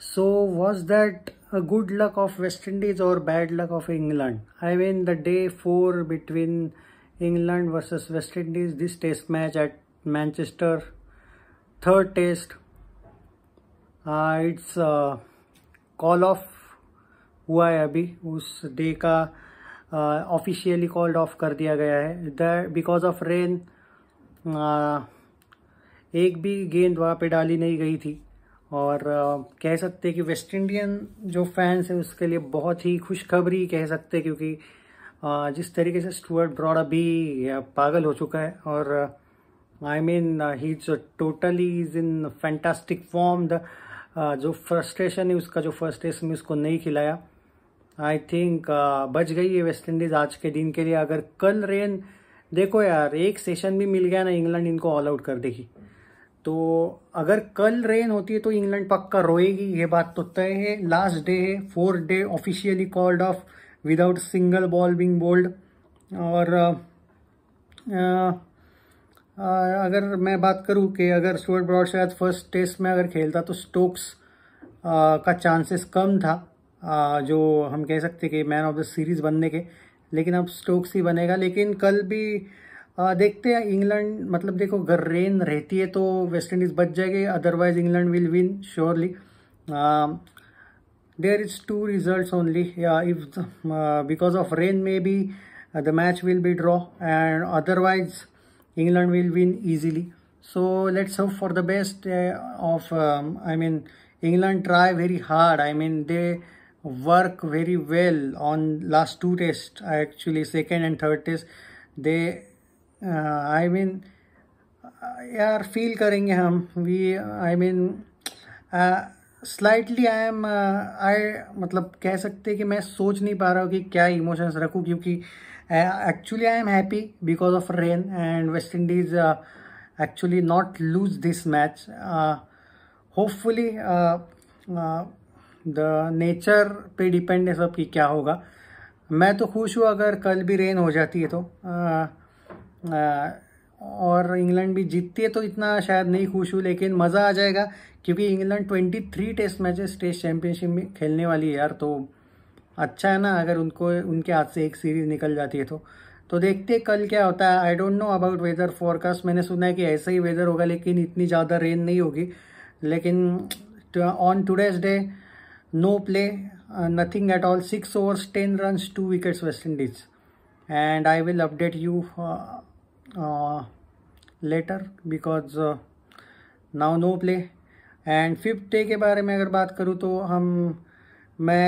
So was that a good luck of West Indies or bad luck of England? I mean the day 4 between England versus West Indies, this test match at Manchester, third test, uh, it's a call off hua hai abhi us day ka uh, officially called off kar diya gaya hai that because of rain uh, एक भी गेंद वहाँ पे डाली नहीं गई थी और कह सकते हैं कि वेस्ट इंडियन जो फैंस हैं उसके लिए बहुत ही खुशखबरी कह सकते हैं क्योंकि जिस तरीके से स्टुअर्ट ब्रॉड अभी पागल हो चुका है और I mean he is totally is in fantastic form the जो फ्रस्ट्रेशन है उसका जो फर्स्ट टेस्ट में उसको नहीं खिलाया आई थिंक uh, बच गई है वेस्ट इंडीज़ आज के दिन के लिए अगर कल रेन देखो यार एक सेशन भी मिल गया ना इंग्लैंड इनको ऑल आउट कर देगी तो अगर कल रेन होती है तो इंग्लैंड पक्का रोएगी ये बात तो तय है लास्ट डे है fourth day officially called off without single ball being bowled और आ, आ, आ, अगर मैं बात करूं कि अगर स्टुअर्ट ब्रॉड शायद फर्स्ट टेस्ट में अगर खेलता तो स्टोक्स आ, का चांसेस कम था आ, जो हम कह सकते कि मैन ऑफ द सीरीज़ बनने के लेकिन अब स्टोक्स ही बनेगा लेकिन कल भी देखते हैं इंग्लैंड मतलब देखो अगर रेन रहती है तो वेस्ट इंडीज बच जाएगी otherwise England will win surely there is two result only if because of rain may be the match will be draw and otherwise England will win easily so let's hope for the best of I mean England try very hard I mean they work very well on last two test actually second and third test they I uh, mean यार feel करेंगे हम we I mean slightly I am I मतलब कह सकते कि मैं सोच नहीं पा रहा हूँ कि क्या इमोशंस रखूँ क्योंकि actually I am happy because of rain and West Indies actually not lose this match hopefully the nature पे डिपेंड है सब कि क्या होगा मैं तो खुश हूँ अगर कल भी रेन हो जाती है तो uh, और इंग्लैंड भी जीतती है तो इतना शायद नहीं खुश हूँ लेकिन मज़ा आ जाएगा क्योंकि England 23 test matches test championship में खेलने वाली है यार तो अच्छा है ना अगर उनको उनके हाथ से एक सीरीज़ निकल जाती है तो तो देखते कल क्या होता है I don't know about weather forecast मैंने सुना है कि ऐसा ही वेदर होगा लेकिन इतनी ज़्यादा रेन नहीं होगी लेकिन on today's day no play nothing at all six overs ten run two wickets West Indies and I will update you later because now no play and fifth day के बारे में अगर बात करूँ तो हम मैं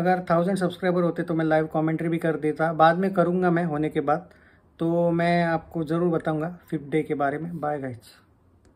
अगर थाउजेंड सब्सक्राइबर होते तो मैं लाइव कमेंट्री भी कर देता बाद में करूँगा मैं होने के बाद तो मैं आपको ज़रूर बताऊँगा फिफ्थ डे के बारे में बाय गाइड्स